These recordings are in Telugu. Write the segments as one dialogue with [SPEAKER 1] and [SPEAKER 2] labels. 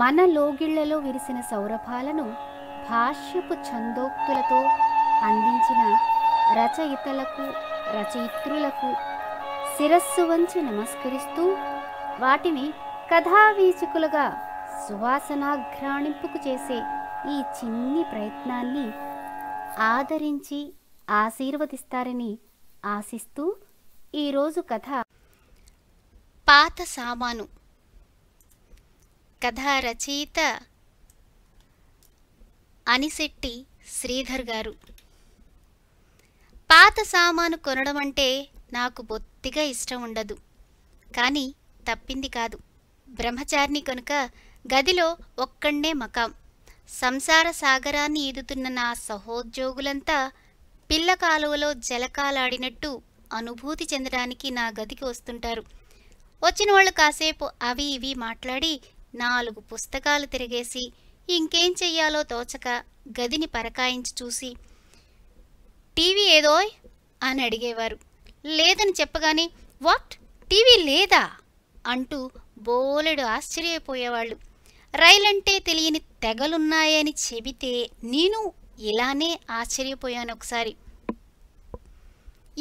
[SPEAKER 1] మన లోగిళ్లలో విరిసిన సౌరభాలను భాష్యపు ఛందోక్తులతో అందించిన రచయితలకు రచయిత్రులకు శిరస్సు వంచి నమస్కరిస్తూ వాటిని కథావీచికులుగా సువాసనాఘ్రాణింపుకు చేసే ఈ చిన్ని ప్రయత్నాన్ని ఆదరించి ఆశీర్వదిస్తారని ఆశిస్తూ ఈరోజు కథ పాత సామాను కథా రచయిత అనిశెట్టి శ్రీధర్ గారు పాత సామాను కొనడం అంటే నాకు బొత్తిగా ఇష్టం ఉండదు కానీ తప్పింది కాదు బ్రహ్మచారిని కనుక గదిలో ఒక్కడే మకాం సంసార సాగరాన్ని ఈదుతున్న నా సహోద్యోగులంతా పిల్ల కాలువలో జలకాలాడినట్టు అనుభూతి చెందడానికి నా గదికి వస్తుంటారు వచ్చిన వాళ్ళు కాసేపు అవి ఇవి మాట్లాడి నాలుగు పుస్తకాలు తిరిగేసి ఇంకేం చెయ్యాలో తోచక గదిని పరకాయించి చూసి టీవీ ఏదోయ్ అని అడిగేవారు లేదని చెప్పగానే వాట్ టీవీ లేదా అంటూ బోలెడు ఆశ్చర్యపోయేవాళ్ళు రైలంటే తెలియని తెగలున్నాయని చెబితే నేను ఇలానే ఆశ్చర్యపోయాను ఒకసారి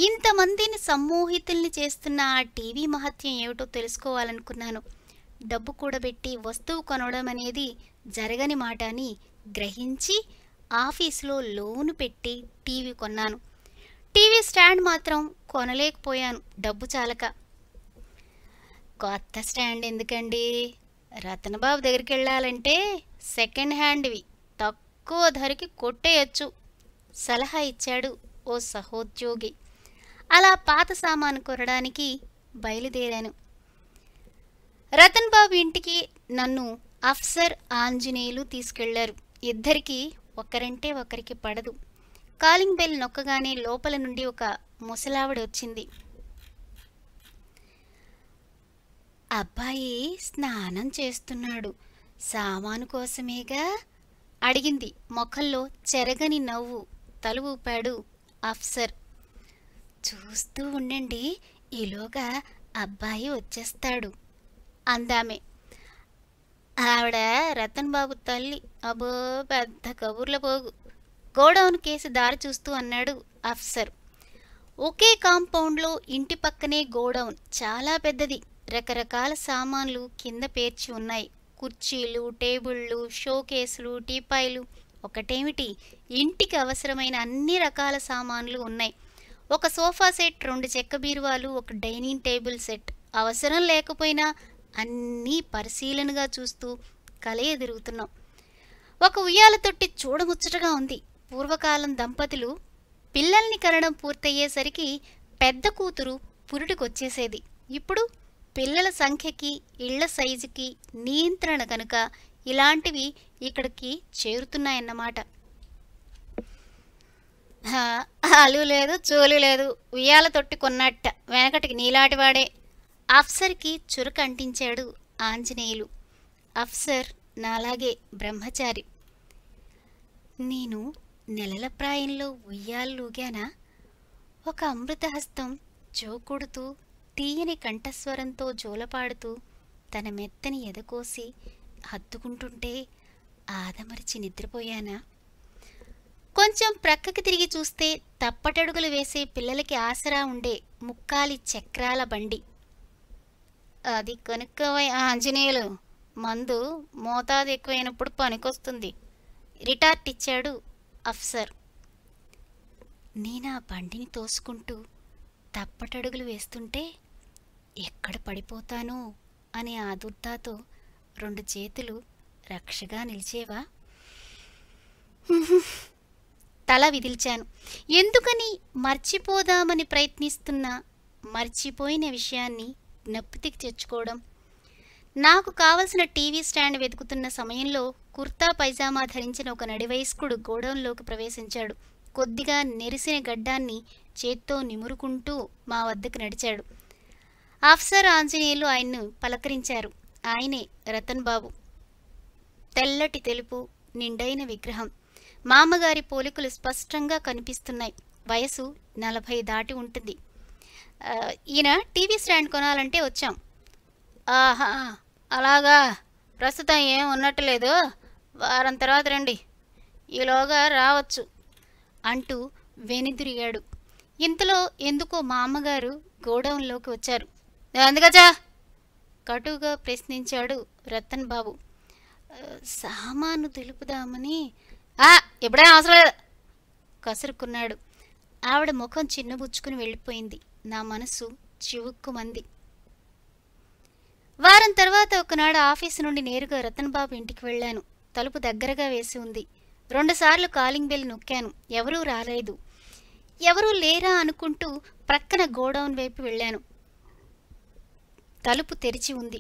[SPEAKER 1] ఇంతమందిని సమ్మోహితుల్ని చేస్తున్న ఆ టీవీ మహత్యం ఏమిటో తెలుసుకోవాలనుకున్నాను డబ్బు కూడబెట్టి వస్తువు కొనడం అనేది జరగని మాట అని గ్రహించి ఆఫీస్లో లోను పెట్టి టీవీ కొన్నాను టీవీ స్టాండ్ మాత్రం కొనలేకపోయాను డబ్బు చాలక కొత్త స్టాండ్ ఎందుకండి రతనబాబు దగ్గరికి వెళ్ళాలంటే సెకండ్ హ్యాండ్వి తక్కువ ధరకి కొట్టేయచ్చు సలహా ఇచ్చాడు ఓ సహోద్యోగి అలా పాత సామాను కొనడానికి బయలుదేరాను రతన్ బాబు ఇంటికి నన్ను అఫ్సర్ ఆంజనేయులు తీసుకెళ్లారు ఇద్దరికి ఒకరంటే ఒకరికి పడదు కాలింగ్ బెల్ నొక్కగానే లోపల నుండి ఒక ముసలావిడ వచ్చింది అబ్బాయి స్నానం చేస్తున్నాడు సామాను కోసమేగా అడిగింది ముఖంలో చెరగని నవ్వు తలు ఊపాడు అఫ్సర్ చూస్తూ ఉండండి ఈలోగా అబ్బాయి వచ్చేస్తాడు అందామే ఆవిడ రతన్ బాబు తల్లి అబో పెద్ద కబుర్ల పోగు గోడౌన్ కేసు దారి చూస్తూ అన్నాడు అఫ్సర్ ఒకే కాంపౌండ్లో ఇంటి పక్కనే గోడౌన్ చాలా పెద్దది రకరకాల సామాన్లు కింద పేర్చి ఉన్నాయి కుర్చీలు టేబుళ్ళు షోకేసులు టీపాయిలు ఒకటేమిటి ఇంటికి అవసరమైన అన్ని రకాల సామాన్లు ఉన్నాయి ఒక సోఫా సెట్ రెండు చెక్క బీరువాలు ఒక డైనింగ్ టేబుల్ సెట్ అవసరం లేకపోయినా అన్నీ పరిశీలనగా చూస్తూ కలయ తిరుగుతున్నాం ఒక ఉయ్యాల తొట్టి చూడముచ్చటగా ఉంది పూర్వకాలం దంపతులు పిల్లల్ని కనడం పూర్తయ్యేసరికి పెద్ద కూతురు పురుటికొచ్చేసేది ఇప్పుడు పిల్లల సంఖ్యకి ఇళ్ల సైజుకి నియంత్రణ కనుక ఇలాంటివి ఇక్కడికి చేరుతున్నాయన్నమాట అలు లేదు చోలు లేదు ఉయ్యాల తొట్టి కొన్నట్ట వెనకటికి నీలాటివాడే అఫ్సర్కి చురకంటించాడు ఆంజనేయులు అఫ్సర్ నాలాగే బ్రహ్మచారి నేను నెలల ప్రాయంలో లూగానా ఒక అమృతహస్తం జోకుడుతూ తీయని కంఠస్వరంతో జోలపాడుతూ తన మెత్తని ఎదకోసి హత్తుకుంటుంటే ఆదమరిచి నిద్రపోయానా కొంచెం ప్రక్కకి తిరిగి చూస్తే తప్పటడుగులు వేసే పిల్లలకి ఆసరా ఉండే ముక్కాలి చక్రాల బండి అది కనుక్కవై ఆంజనేయులు మందు మోతాదు ఎక్కువైనప్పుడు పనికొస్తుంది రిటార్ట్ ఇచ్చాడు అఫ్సర్ నేను ఆ బండిని తోసుకుంటూ తప్పటడుగులు వేస్తుంటే ఎక్కడ పడిపోతానో అనే ఆదుర్దాతో రెండు చేతులు రక్షగా నిలిచేవా తల విదిల్చాను ఎందుకని మర్చిపోదామని ప్రయత్నిస్తున్న మర్చిపోయిన విషయాన్ని జ్ఞప్తికి తెచ్చుకోవడం నాకు కావలసిన టీవీ స్టాండ్ వెతుకుతున్న సమయంలో కుర్తా పైజామా ధరించిన ఒక నడివయస్కుడు గోడౌన్లోకి ప్రవేశించాడు కొద్దిగా నెరిసిన గడ్డాన్ని చేత్తో నిమురుకుంటూ మా వద్దకు నడిచాడు ఆఫ్సర్ ఆంజనేయులు ఆయన్ను పలకరించారు ఆయనే రతన్ బాబు తెల్లటి తెలుపు నిండైన విగ్రహం మామగారి పోలికలు స్పష్టంగా కనిపిస్తున్నాయి వయసు నలభై దాటి ఉంటుంది ఈయన టీవీ స్టాండ్ కొనాలంటే వచ్చాం ఆహా అలాగా ప్రస్తుతం ఏం ఉన్నట్టు వారం తర్వాత రండి ఈలోగా రావచ్చు అంటూ వెనిదిరిగాడు ఇంతలో ఎందుకో మా అమ్మగారు గోడౌన్లోకి వచ్చారు ఎందుకచ్చా కటుగా ప్రశ్నించాడు రతన్ బాబు సామాను తెలుపుదామని ఆ ఇప్పుడే అవసరం కసురుకున్నాడు ఆవిడ ముఖం చిన్నబుచ్చుకుని వెళ్ళిపోయింది నా మనసు చివుక్కుమంది వారం తర్వాత ఒకనాడు ఆఫీసు నుండి నేరుగా రతన్బాబు ఇంటికి వెళ్ళాను తలుపు దగ్గరగా వేసి ఉంది రెండుసార్లు కాలింగ్ బెల్ నొక్కాను ఎవరూ రాలేదు ఎవరూ లేరా అనుకుంటూ ప్రక్కన గోడౌన్ వైపు వెళ్ళాను తలుపు తెరిచి ఉంది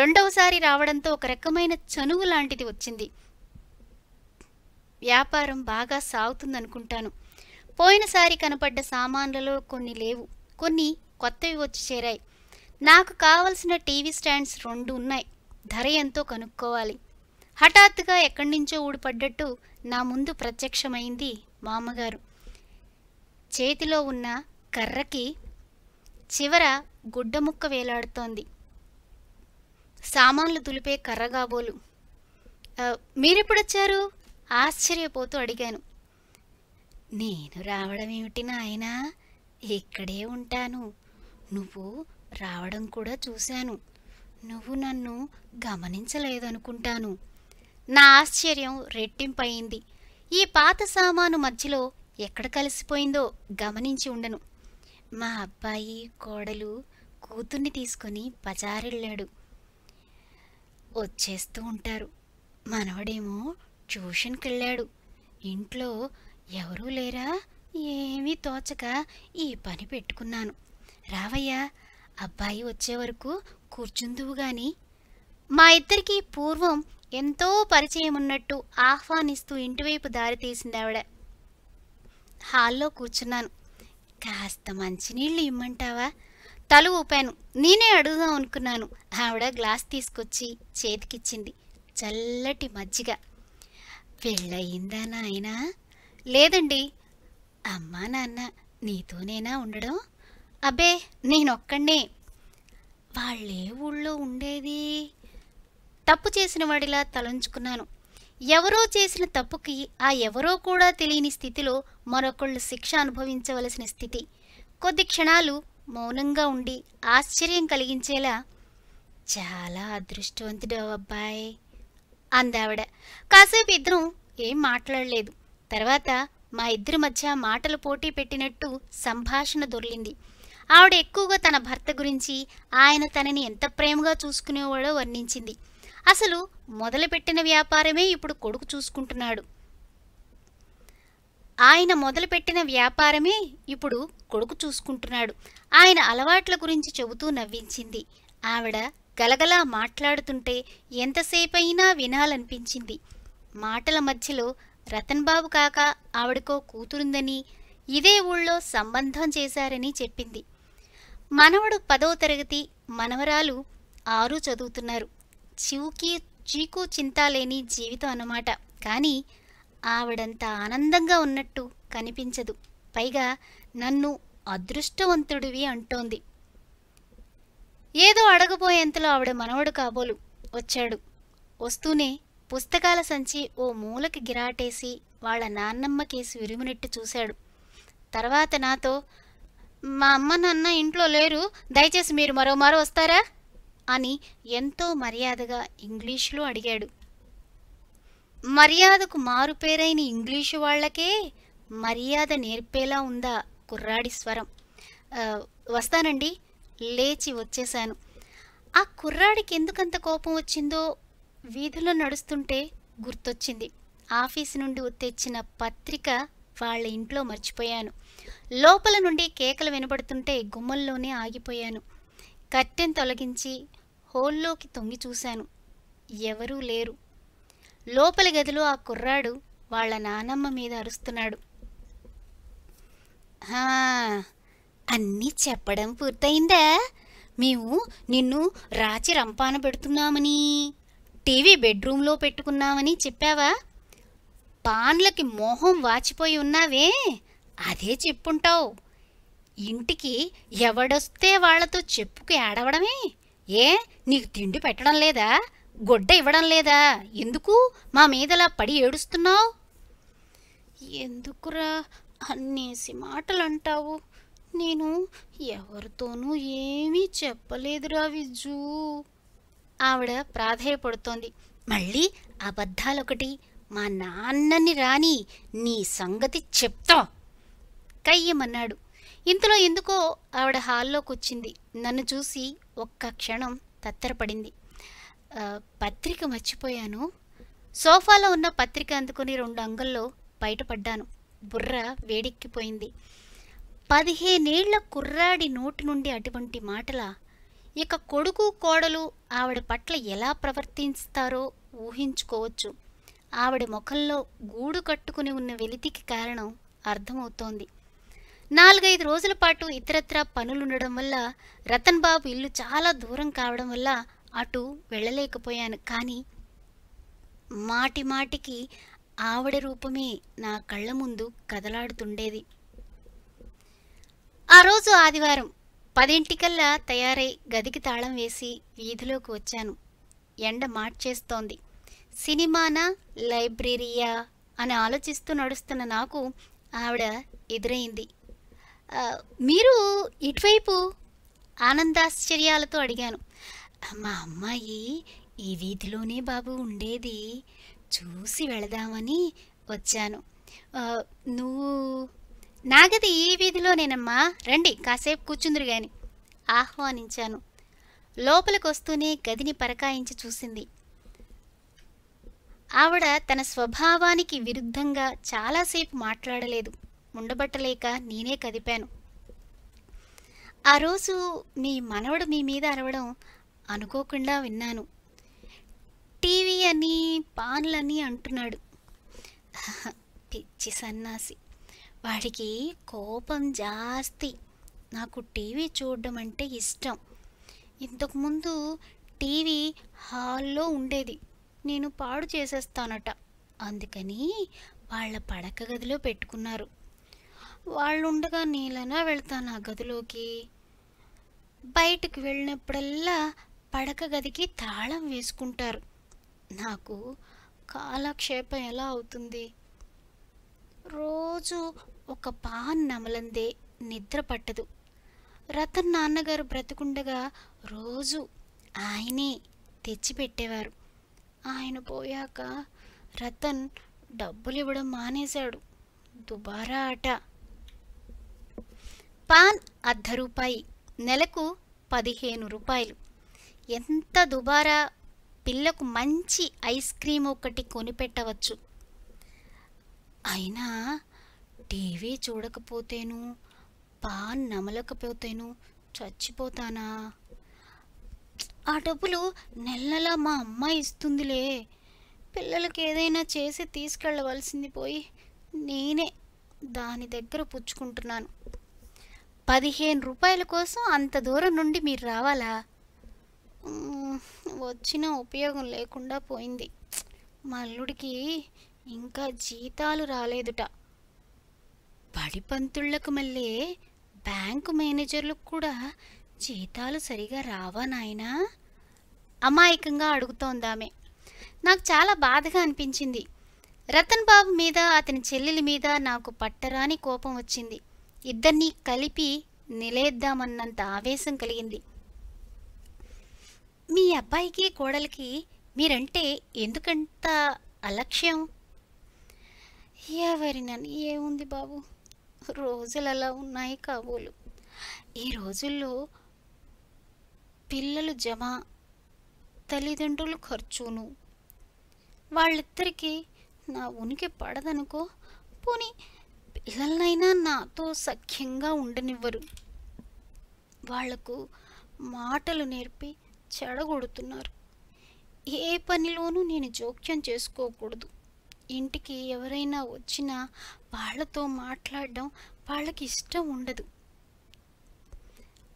[SPEAKER 1] రెండవసారి రావడంతో ఒక రకమైన చనువు లాంటిది వచ్చింది వ్యాపారం బాగా సాగుతుందనుకుంటాను పోయినసారి కనపడ్డ సామాన్లలో కొన్ని లేవు కొన్ని కొత్తవి వచ్చి చేరాయి నాకు కావలసిన టీవీ స్టాండ్స్ రెండు ఉన్నాయి ధర ఎంతో కనుక్కోవాలి హఠాత్తుగా ఎక్కడి నుంచో ఊడిపడ్డట్టు నా ముందు ప్రత్యక్షమైంది మామగారు చేతిలో ఉన్న కర్రకి చివర గుడ్డ ముక్క వేలాడుతోంది సామాన్లు దులిపే కర్రగాబోలు మీరెప్పుడొచ్చారు ఆశ్చర్యపోతూ అడిగాను నేను రావడం ఏమిటి నాయనా ఇక్కడే ఉంటాను నువ్వు రావడం కూడా చూశాను నువ్వు నన్ను గమనించలేదనుకుంటాను నా ఆశ్చర్యం రెట్టింపయింది ఈ పాత సామాను మధ్యలో ఎక్కడ కలిసిపోయిందో గమనించి ఉండను మా అబ్బాయి కోడలు కూతుర్ని తీసుకొని బజారెళ్ళాడు వచ్చేస్తూ ఉంటారు మనవడేమో ట్యూషన్కి వెళ్ళాడు ఇంట్లో ఎవరూ లేరా ఏమీ తోచక ఈ పని పెట్టుకున్నాను రావయ్యా అబ్బాయి వచ్చే వరకు కూర్చుందువు గాని మా ఇద్దరికి పూర్వం ఎంతో పరిచయం ఉన్నట్టు ఆహ్వానిస్తూ ఇంటివైపు దారి తీసింది ఆవిడ హాల్లో కూర్చున్నాను కాస్త మంచినీళ్ళు ఇమ్మంటావా తల ఊపాను నేనే అడుగుదాం అనుకున్నాను ఆవిడ గ్లాస్ తీసుకొచ్చి చేతికిచ్చింది చల్లటి మజ్జిగ పెళ్ళయిందా నాయనా లేదండి అమ్మా నాన్న నీతోనేనా ఉండడం అబ్బే నేనొక్కడే వాళ్ళే ఊళ్ళో ఉండేది తప్పు చేసిన వాడిలా తలంచుకున్నాను ఎవరో చేసిన తప్పుకి ఆ ఎవరో కూడా తెలియని స్థితిలో మరొకళ్ళు శిక్ష అనుభవించవలసిన స్థితి కొద్ది క్షణాలు మౌనంగా ఉండి ఆశ్చర్యం కలిగించేలా చాలా అదృష్టవంతుడు అబ్బాయి అందావిడ కాసేపు ఇద్దరం ఏం మాట్లాడలేదు తర్వాత మా ఇద్దరి మధ్య మాటలు పోటీ పెట్టినట్టు సంభాషణ దొర్లింది ఆవిడ ఎక్కువగా తన భర్త గురించి ఆయన తనని ఎంత ప్రేమగా చూసుకునేవాడో వర్ణించింది అసలు మొదలుపెట్టిన వ్యాపారమే ఇప్పుడు కొడుకు చూసుకుంటున్నాడు ఆయన మొదలుపెట్టిన వ్యాపారమే ఇప్పుడు కొడుకు చూసుకుంటున్నాడు ఆయన అలవాట్ల గురించి చెబుతూ నవ్వించింది ఆవిడ గలగలా మాట్లాడుతుంటే ఎంతసేపైనా వినాలనిపించింది మాటల మధ్యలో రతన్ బాబు కాక ఆవిడకో కూతురుందని ఇదే ఊళ్ళో సంబంధం చేశారని చెప్పింది మనవడు పదవ తరగతి మనవరాలు ఆరు చదువుతున్నారు చివుకి చీకు చింతా లేని జీవితం అన్నమాట కానీ ఆవిడంత ఆనందంగా ఉన్నట్టు కనిపించదు పైగా నన్ను అదృష్టవంతుడివి అంటోంది ఏదో అడగబోయేంతలో ఆవిడ మనవడు కాబోలు వచ్చాడు వస్తూనే పుస్తకాల సంచి ఓ మూలకి గిరాటేసి వాళ్ళ నాన్నమ్మకేసి విరిమినట్టు చూశాడు తర్వాత నాతో మా అమ్మ నాన్న ఇంట్లో లేరు దయచేసి మీరు మరోమారు వస్తారా అని ఎంతో మర్యాదగా ఇంగ్లీషులో అడిగాడు మర్యాదకు మారుపేరైన ఇంగ్లీషు వాళ్ళకే మర్యాద నేర్పేలా ఉందా కుర్రాడి స్వరం వస్తానండి లేచి వచ్చేశాను ఆ కుర్రాడికి ఎందుకంత కోపం వచ్చిందో వీధిలో నడుస్తుంటే గుర్తొచ్చింది ఆఫీసు నుండి తెచ్చిన పత్రిక వాళ్ళ ఇంట్లో మర్చిపోయాను లోపల నుండి కేకలు వినబడుతుంటే గుమ్మల్లోనే ఆగిపోయాను కట్టెన్ తొలగించి హోల్లోకి తొంగి చూశాను ఎవరూ లేరు లోపలి గదిలో ఆ కుర్రాడు వాళ్ళ నానమ్మ మీద అరుస్తున్నాడు అన్నీ చెప్పడం పూర్తయిందా మేము నిన్ను రాచి రంపాన పెడుతున్నామని టీవీ బెడ్రూమ్లో పెట్టుకున్నామని చెప్పావా పాన్లకి మోహం వాచిపోయి ఉన్నావే అదే చెప్పుంటావు ఇంటికి ఎవడొస్తే వాళ్లతో చెప్పుకు ఏడవడమే ఏ నీకు తిండి పెట్టడం లేదా గొడ్డ ఇవ్వడం లేదా ఎందుకు మా మీదలా పడి ఏడుస్తున్నావు ఎందుకురా అన్నేసి మాటలంటావు నేను ఎవరితోనూ ఏమీ చెప్పలేదురా విజ్జు ఆవిడ ప్రాధేయపడుతోంది మళ్ళీ అబద్ధాలొకటి మా నాన్నని రాని నీ సంగతి చెప్తా కయ్యమన్నాడు ఇంతలో ఎందుకో ఆవిడ హాల్లోకి వచ్చింది నన్ను చూసి ఒక్క క్షణం తత్తరపడింది పత్రిక మర్చిపోయాను సోఫాలో ఉన్న పత్రిక అందుకుని రెండు అంగల్లో బయటపడ్డాను బుర్ర వేడెక్కిపోయింది పదిహేనేళ్ల కుర్రాడి నోటి నుండి అటువంటి మాటల ఇక కొడుకు కోడలు ఆవిడ పట్ల ఎలా ప్రవర్తిస్తారో ఊహించుకోవచ్చు ఆవిడ ముఖంలో గూడు కట్టుకుని ఉన్న వెలితికి కారణం అర్థమవుతోంది నాలుగైదు రోజుల పాటు ఇతరత్రా పనులుండడం వల్ల రతన్ బాబు ఇల్లు చాలా దూరం కావడం వల్ల అటు వెళ్ళలేకపోయాను కానీ మాటి మాటికి ఆవిడ రూపమే నా కళ్ళ ముందు కదలాడుతుండేది ఆ రోజు ఆదివారం పదింటికల్లా తయారై గదికి తాళం వేసి వీధిలోకి వచ్చాను ఎండ మార్చేస్తోంది సినిమానా లైబ్రరీయా అని ఆలోచిస్తూ నడుస్తున్న నాకు ఆవిడ ఎదురైంది మీరు ఇటువైపు ఆనందాశ్చర్యాలతో అడిగాను మా అమ్మాయి ఈ వీధిలోనే బాబు ఉండేది చూసి వెళదామని వచ్చాను నువ్వు నాగది ఈ వీధిలోనేనమ్మా రండి కాసేపు కూర్చుందురు గాని ఆహ్వానించాను లోపలికొస్తూనే గదిని పరకాయించి చూసింది ఆవిడ తన స్వభావానికి విరుద్ధంగా చాలాసేపు మాట్లాడలేదు ఉండబట్టలేక నేనే కదిపాను ఆ రోజు మీ మనవడు మీ మీద అరవడం అనుకోకుండా విన్నాను టీవీ అని పాన్లని అంటున్నాడు పిచ్చి సన్నాసి వాడికి కోపం జాస్తి నాకు టీవీ చూడడం అంటే ఇష్టం ఇంతకుముందు టీవీ హాల్లో ఉండేది నేను పాడు చేసేస్తానట అందుకని వాళ్ళ పడక గదిలో పెట్టుకున్నారు వాళ్ళు ఉండగా నేలనా వెళ్తాను ఆ గదిలోకి బయటకు వెళ్ళినప్పుడల్లా పడక గదికి తాళం వేసుకుంటారు నాకు కాలక్షేపం ఎలా అవుతుంది రోజు ఒక పాన్ నమలందే నిద్ర పట్టదు రతన్ నాన్నగారు బ్రతుకుండగా రోజు ఆయనే తెచ్చిపెట్టేవారు ఆయన పోయాక రతన్ డబ్బులు ఇవ్వడం మానేశాడు దుబారా ఆట పాన్ అర్ధ రూపాయి నెలకు పదిహేను రూపాయలు ఎంత దుబారా పిల్లకు మంచి ఐస్ క్రీమ్ ఒకటి కొనిపెట్టవచ్చు అయినా టీవీ చూడకపోతేను పాన్ నమలకపోతేను చచ్చిపోతానా ఆ డబ్బులు నెలలా మా అమ్మ ఇస్తుందిలే పిల్లలకి ఏదైనా చేసి తీసుకెళ్ళవలసింది పోయి నేనే దాని దగ్గర పుచ్చుకుంటున్నాను పదిహేను రూపాయల కోసం అంత దూరం నుండి మీరు రావాలా వచ్చిన ఉపయోగం లేకుండా పోయింది మా అల్లుడికి ఇంకా జీతాలు రాలేదుట బడి పంతుళ్లకు మళ్ళీ బ్యాంకు మేనేజర్లకు కూడా జీతాలు సరిగా రావా నాయనా అమాయకంగా అడుగుతోందామే నాకు చాలా బాధగా అనిపించింది రతన్ బాబు మీద అతని చెల్లెలి మీద నాకు పట్టరాని కోపం వచ్చింది ఇద్దరినీ కలిపి నిలేద్దామన్నంత ఆవేశం కలిగింది మీ అబ్బాయికి కోడలికి మీరంటే ఎందుకంత అలక్ష్యం ఎవరినని ఏముంది బాబు రోజులు అలా ఉన్నాయి కాబోలు ఈ రోజుల్లో పిల్లలు జమ తల్లిదండ్రులు ఖర్చును వాళ్ళిద్దరికీ నా ఉనికి పడదనుకో పోనీ పిల్లలనైనా నాతో సఖ్యంగా ఉండనివ్వరు వాళ్లకు మాటలు నేర్పి చెడగొడుతున్నారు ఏ పనిలోనూ నేను జోక్యం చేసుకోకూడదు ఇంటికి ఎవరైనా వచ్చినా వాళ్ళతో మాట్లాడడం వాళ్ళకి ఇష్టం ఉండదు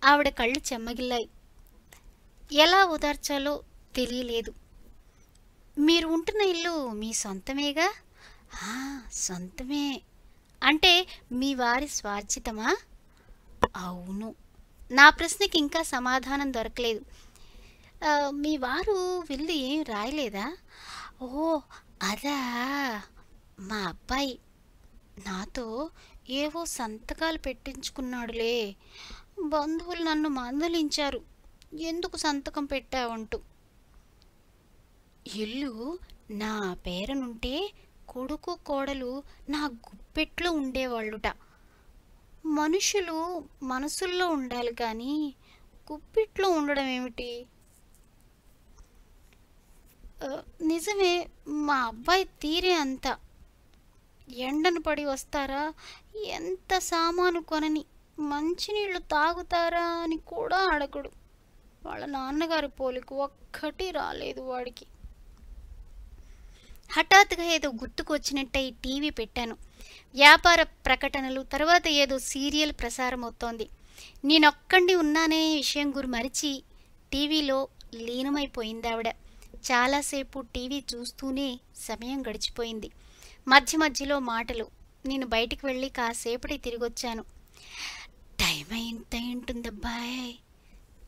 [SPEAKER 1] ఆవిడ కళ్ళు చెమ్మగిల్లాయి ఎలా ఓదార్చాలో తెలియలేదు మీరు ఉంటున్న ఇల్లు మీ సొంతమేగా సొంతమే అంటే మీ వారి స్వార్జితమా అవును నా ప్రశ్నకి ఇంకా సమాధానం దొరకలేదు మీ వారు వెళ్ళి ఏం రాయలేదా ఓ అదా మా అబ్బాయి నాతో ఏవో సంతకాలు పెట్టించుకున్నాడులే బంధువులు నన్ను మందలించారు ఎందుకు సంతకం పెట్టావంటూ ఇల్లు నా పేరనుంటే కొడుకు కోడలు నా గుప్పెట్లో ఉండేవాళ్ళుట మనుషులు మనసుల్లో ఉండాలి కానీ గుప్పిట్లో ఉండడం ఏమిటి నిజమే మా అబ్బాయి తీరే అంతా ఎండను పడి వస్తారా ఎంత సామాను కొనని మంచినీళ్ళు తాగుతారా అని కూడా అడగడు వాళ్ళ నాన్నగారి పోలికి ఒక్కటి రాలేదు వాడికి హఠాత్తుగా ఏదో గుర్తుకొచ్చినట్టయి ఈ టీవీ పెట్టాను వ్యాపార ప్రకటనలు తర్వాత ఏదో సీరియల్ ప్రసారం అవుతోంది నేనొక్కండి ఉన్నానే విషయం గురి మరిచి టీవీలో లీనమైపోయింది ఆవిడ చాలాసేపు టీవీ చూస్తూనే సమయం గడిచిపోయింది మధ్య మధ్యలో మాటలు నేను బయటికి వెళ్ళి కాసేపటి తిరిగొచ్చాను టైం అయింత ఉంటుందబ్బాయ్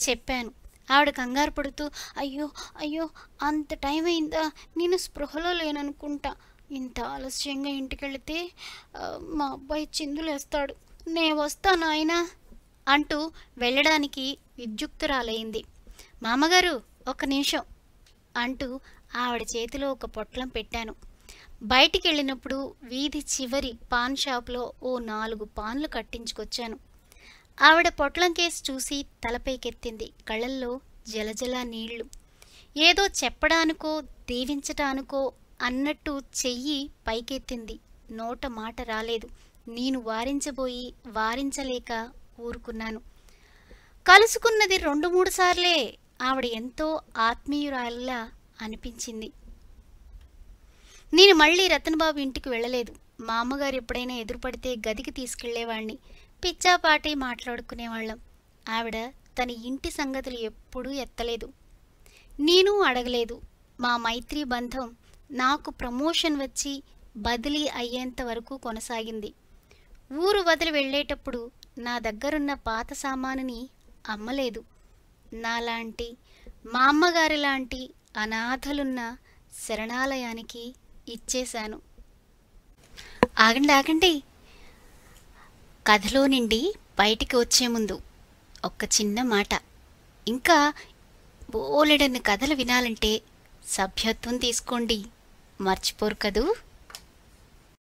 [SPEAKER 1] చెప్పాను ఆవిడ కంగారు పడుతూ అయ్యో అయ్యో అంత టైం అయిందా నేను స్పృహలో లేననుకుంటా ఇంత ఆలస్యంగా ఇంటికెళితే మా అబ్బాయి చిందులేస్తాడు నే వస్తా నాయనా అంటూ వెళ్ళడానికి విద్యుక్తురాలయ్యింది మామగారు ఒక నిమిషం అంటూ ఆవిడ చేతిలో ఒక పొట్లం పెట్టాను బయటికి వెళ్ళినప్పుడు వీధి చివరి పాన్ షాప్లో ఓ నాలుగు పాన్లు కట్టించుకొచ్చాను ఆవిడ పొట్లం కేసు చూసి తలపైకెత్తింది కళ్ళల్లో జలజల నీళ్లు ఏదో చెప్పడానికో దీవించటానికో అన్నట్టు చెయ్యి పైకెత్తింది నోట మాట రాలేదు నేను వారించబోయి వారించలేక ఊరుకున్నాను కలుసుకున్నది రెండు మూడు సార్లే ఆవిడ ఎంతో ఆత్మీయురాలిలా అనిపించింది నేను మళ్ళీ రతన్బాబు ఇంటికి వెళ్ళలేదు మా అమ్మగారు ఎప్పుడైనా ఎదురుపడితే గదికి తీసుకెళ్లేవాణ్ణి పిచ్చాపాటి మాట్లాడుకునేవాళ్ళం ఆవిడ తన ఇంటి సంగతులు ఎప్పుడూ ఎత్తలేదు నేను అడగలేదు మా మైత్రి బంధం నాకు ప్రమోషన్ వచ్చి బదిలీ అయ్యేంత వరకు కొనసాగింది ఊరు వదిలి వెళ్ళేటప్పుడు నా దగ్గరున్న పాత సామానుని అమ్మలేదు నాలాంటి మా అమ్మగారి లాంటి అనాథలున్న శరణాలయానికి ఇచ్చేశాను ఆగండి ఆగండి కథలో నుండి బయటికి వచ్చే ముందు ఒక్క చిన్న మాట ఇంకా బోలెడన్ని కథలు వినాలంటే సభ్యత్వం తీసుకోండి మర్చిపోరు కదూ